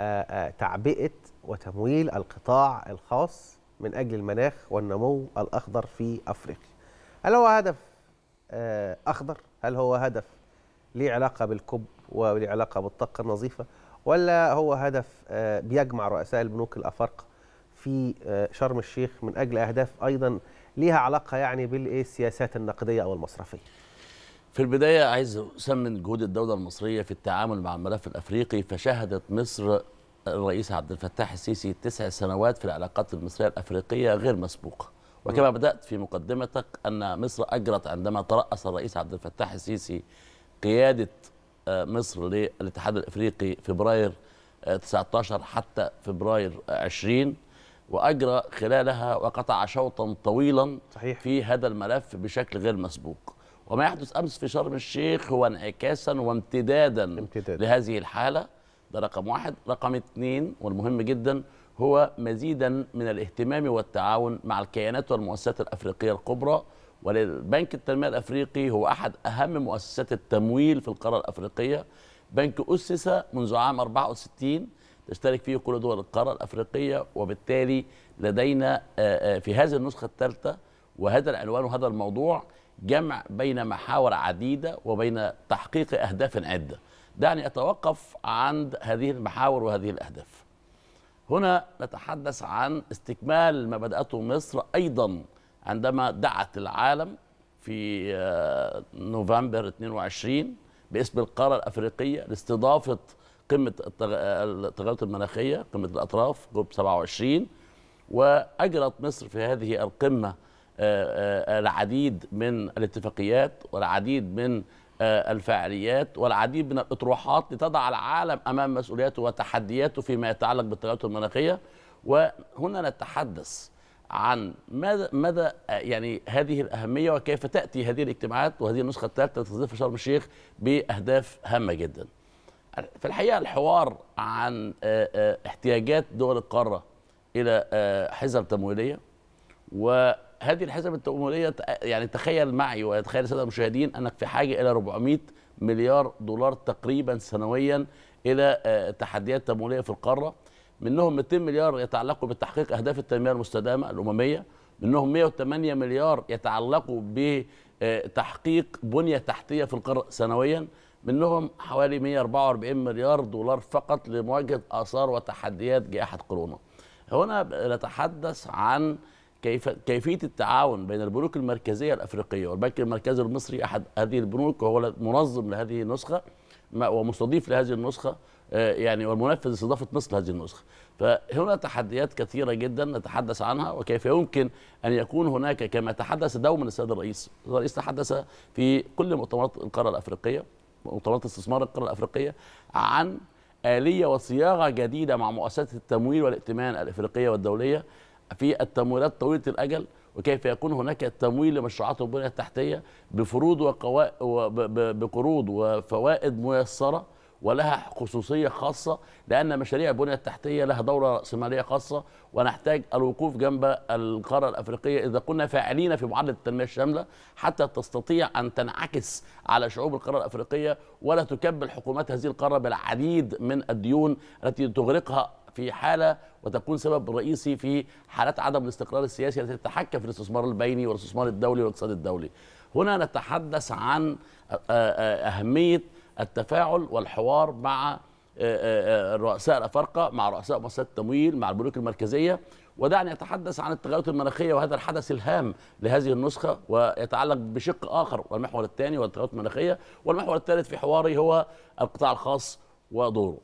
آه، آه، تعبئه وتمويل القطاع الخاص من اجل المناخ والنمو الاخضر في افريقيا. هل هو هدف آه، اخضر؟ هل هو هدف ليه علاقه بالكب وليه علاقه بالطاقه النظيفه؟ ولا هو هدف بيجمع رؤساء البنوك الافارقه في شرم الشيخ من اجل اهداف ايضا ليها علاقه يعني بالسياسات النقديه او المصرفيه؟ في البداية عايز أسمن جهود الدولة المصرية في التعامل مع الملف الأفريقي فشهدت مصر الرئيس عبد الفتاح السيسي تسع سنوات في العلاقات المصرية الأفريقية غير مسبوقة وكما بدأت في مقدمتك أن مصر أجرت عندما ترأس الرئيس عبد الفتاح السيسي قيادة آه، مصر للاتحاد الأفريقي فبراير 19 آه، حتى فبراير 20 وأجرى خلالها وقطع شوطا طويلا صحيح. في هذا الملف بشكل غير مسبوق وما يحدث امس في شرم الشيخ هو انعكاسا وامتدادا امتداد. لهذه الحاله ده رقم واحد رقم اثنين والمهم جدا هو مزيدا من الاهتمام والتعاون مع الكيانات والمؤسسات الافريقيه الكبرى والبنك التنميه الافريقي هو احد اهم مؤسسات التمويل في القاره الافريقيه بنك اسس منذ عام 64 تشترك فيه كل دول القاره الافريقيه وبالتالي لدينا آه، آه، في هذه النسخه الثالثه وهذا العنوان وهذا الموضوع جمع بين محاور عديدة وبين تحقيق أهداف عدة دعني أتوقف عند هذه المحاور وهذه الأهداف هنا نتحدث عن استكمال ما بدأته مصر أيضا عندما دعت العالم في آه، نوفمبر 22 باسم القارة الأفريقية لاستضافة قمة آه، التغيرات المناخية قمة الأطراف جوب 27 وأجرت مصر في هذه القمة آه، آه، العديد من الاتفاقيات والعديد من آه، الفعاليات والعديد من الاطروحات لتضع العالم امام مسؤولياته وتحدياته فيما يتعلق بالتغيرات المناخيه وهنا نتحدث عن ماذا مدى يعني هذه الاهميه وكيف تاتي هذه الاجتماعات وهذه النسخه الثالثه التي في شرم الشيخ باهداف هامه جدا. في الحقيقه الحوار عن احتياجات دول القاره الى حزب تمويليه و هذه الحسب التمويليه يعني تخيل معي وتخيل السادة المشاهدين أنك في حاجة إلى 400 مليار دولار تقريبا سنويا إلى آه، تحديات تمويلية في القارة منهم 200 مليار يتعلقوا بتحقيق أهداف التنمية المستدامة الأممية منهم 108 مليار يتعلقوا بتحقيق آه، بنية تحتية في القارة سنويا منهم حوالي 144 مليار دولار فقط لمواجهة آثار وتحديات جائحة كورونا هنا نتحدث عن كيف كيفيه التعاون بين البنوك المركزيه الافريقيه والبنك المركزي المصري احد هذه البنوك وهو منظم لهذه النسخه ومستضيف لهذه النسخه آه، يعني والمنفذ استضافه مصر لهذه النسخه فهنا تحديات كثيره جدا نتحدث عنها وكيف يمكن ان يكون هناك كما تحدث دوما السيد الرئيس الرئيس تحدث في كل مؤتمرات القاره الافريقيه مؤتمرات استثمار القاره الافريقيه عن اليه وصياغه جديده مع مؤسسات التمويل والائتمان الافريقيه والدوليه في التمويلات طويله الاجل وكيف يكون هناك تمويل لمشروعات البنيه التحتيه بفروض وقوا... بقروض وفوائد ميسره ولها خصوصيه خاصه لان مشاريع البنيه التحتيه لها دوره راسماليه خاصه ونحتاج الوقوف جنب القاره الافريقيه اذا كنا فاعلين في معادله التنميه الشامله حتى تستطيع ان تنعكس على شعوب القاره الافريقيه ولا تكبل حكومات هذه القاره بالعديد من الديون التي تغرقها في حاله وتكون سبب رئيسي في حالات عدم الاستقرار السياسي التي تتحكم في الاستثمار البيني والاستثمار الدولي والاقتصاد الدولي. هنا نتحدث عن اهميه التفاعل والحوار مع رؤساء الافارقه مع رؤساء مؤسسات التمويل مع البنوك المركزيه ودعني اتحدث عن التغيرات المناخيه وهذا الحدث الهام لهذه النسخه ويتعلق بشق اخر والمحور الثاني والتغيرات المناخيه والمحور الثالث في حواري هو القطاع الخاص ودوره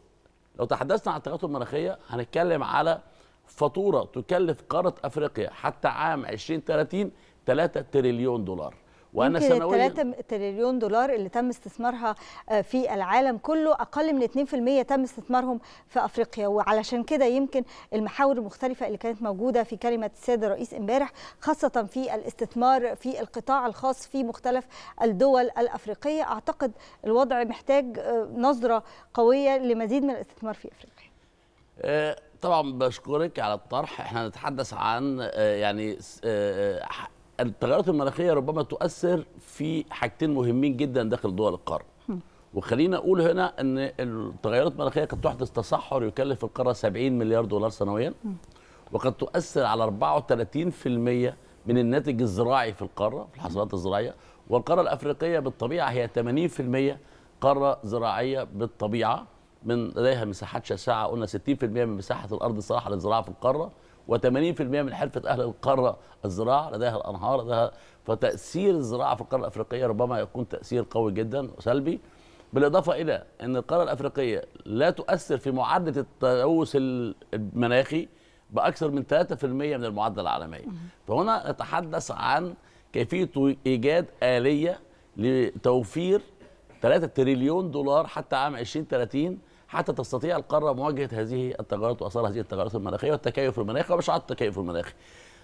لو تحدثنا عن التغيرات المناخيه هنتكلم على فاتوره تكلف قاره افريقيا حتى عام 2030 3 تريليون دولار وانا سنويا 3 تريليون دولار اللي تم استثمارها آه، في العالم كله اقل من 2% تم استثمارهم في افريقيا وعلشان كده يمكن المحاور المختلفه اللي كانت موجوده في كلمه السيد الرئيس امبارح خاصه في الاستثمار في القطاع الخاص في مختلف الدول الافريقيه اعتقد الوضع محتاج آه، نظره قويه لمزيد من الاستثمار في افريقيا آه، طبعا بشكرك على الطرح احنا نتحدث عن يعني التغيرات المناخيه ربما تؤثر في حاجتين مهمين جدا داخل دول القاره وخلينا اقول هنا ان التغيرات المناخيه قد تحدث تصحر يكلف القاره 70 مليار دولار سنويا وقد تؤثر على 34% من الناتج الزراعي في القاره في الحصادات الزراعيه والقاره الافريقيه بالطبيعه هي 80% قاره زراعيه بالطبيعه من لديها مساحات شاسعه قلنا 60% من مساحه الارض الصراحه للزراعه في القاره و80% من حرفه اهل القاره الزراعه لديها الانهار لديها فتاثير الزراعه في القاره الافريقيه ربما يكون تاثير قوي جدا وسلبي بالاضافه الى ان القاره الافريقيه لا تؤثر في معدل التلوث المناخي باكثر من 3% من المعدل العالمي فهنا نتحدث عن كيفيه ايجاد اليه لتوفير 3 تريليون دولار حتى عام 2030 حتى تستطيع القاره مواجهه هذه التغيرات واثار هذه التغيرات المناخيه والتكيف المناخي ومشروعات التكيف المناخي.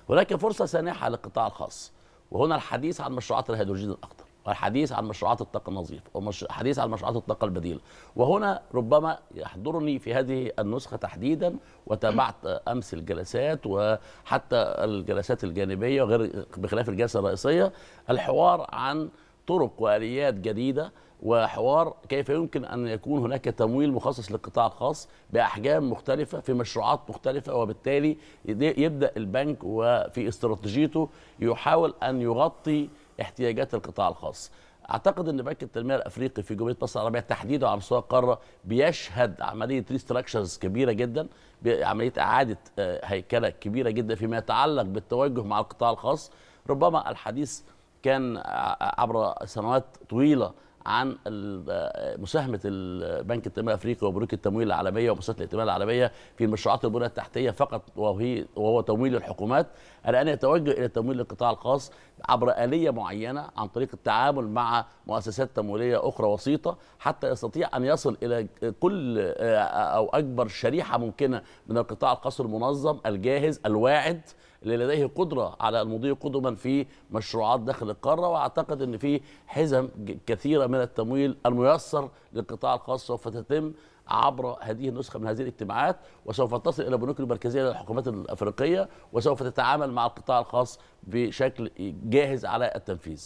ولكن فرصه سانحه للقطاع الخاص وهنا الحديث عن مشروعات الهيدروجين الاخضر والحديث عن مشروعات الطاقه النظيفه والحديث عن مشروعات الطاقه البديله وهنا ربما يحضرني في هذه النسخه تحديدا وتابعت امس الجلسات وحتى الجلسات الجانبيه وغير بخلاف الجلسه الرئيسيه الحوار عن طرق واليات جديده وحوار كيف يمكن ان يكون هناك تمويل مخصص للقطاع الخاص باحجام مختلفه في مشروعات مختلفه وبالتالي يبدا البنك وفي استراتيجيته يحاول ان يغطي احتياجات القطاع الخاص. اعتقد ان بنك التنميه الافريقي في جمهوريه مصر العربيه تحديدا على مستوى القاره بيشهد عمليه ريستراكشرز كبيره جدا عمليه اعاده آه، هيكله كبيره جدا فيما يتعلق بالتوجه مع القطاع الخاص ربما الحديث كان عبر سنوات طويله عن مساهمه البنك التنميه الافريقي وبنوك التمويل العالميه ومؤسسات الائتمان العالميه في مشروعات البنيه التحتيه فقط وهي وهو تمويل الحكومات الان يتوجه الى تمويل القطاع الخاص عبر اليه معينه عن طريق التعامل مع مؤسسات تمويليه اخرى وسيطه حتى يستطيع ان يصل الى كل آه، او اكبر شريحه ممكنه من القطاع الخاص المنظم الجاهز الواعد اللي لديه قدره على المضي قدما في مشروعات داخل القاره واعتقد ان في حزم كثيره من التمويل الميسر للقطاع الخاص سوف تتم عبر هذه النسخه من هذه الاجتماعات وسوف تصل الى بنوك المركزيه للحكومات الافريقيه وسوف تتعامل مع القطاع الخاص بشكل جاهز على التنفيذ